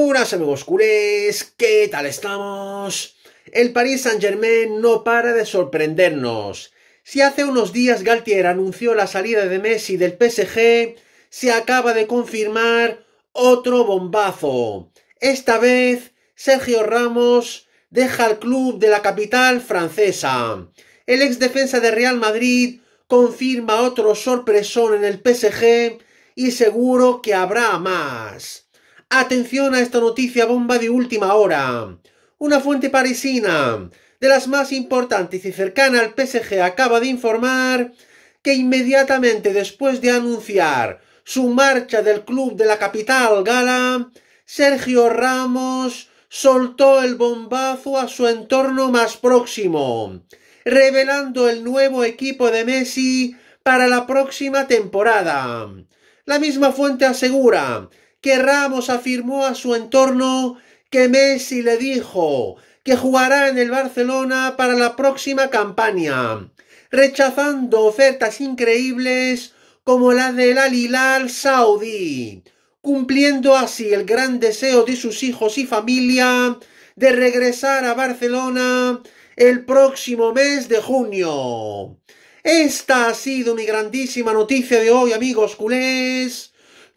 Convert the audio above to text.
¡Hola, amigos culés, ¿qué tal estamos? El Paris Saint-Germain no para de sorprendernos. Si hace unos días Galtier anunció la salida de Messi del PSG, se acaba de confirmar otro bombazo. Esta vez, Sergio Ramos deja el club de la capital francesa. El ex defensa de Real Madrid confirma otro sorpresón en el PSG y seguro que habrá más. Atención a esta noticia bomba de última hora. Una fuente parisina, de las más importantes y cercana al PSG, acaba de informar que inmediatamente después de anunciar su marcha del club de la capital gala, Sergio Ramos soltó el bombazo a su entorno más próximo, revelando el nuevo equipo de Messi para la próxima temporada. La misma fuente asegura que Ramos afirmó a su entorno que Messi le dijo que jugará en el Barcelona para la próxima campaña, rechazando ofertas increíbles como la del Al Hilal Saudí, cumpliendo así el gran deseo de sus hijos y familia de regresar a Barcelona el próximo mes de junio. Esta ha sido mi grandísima noticia de hoy, amigos culés.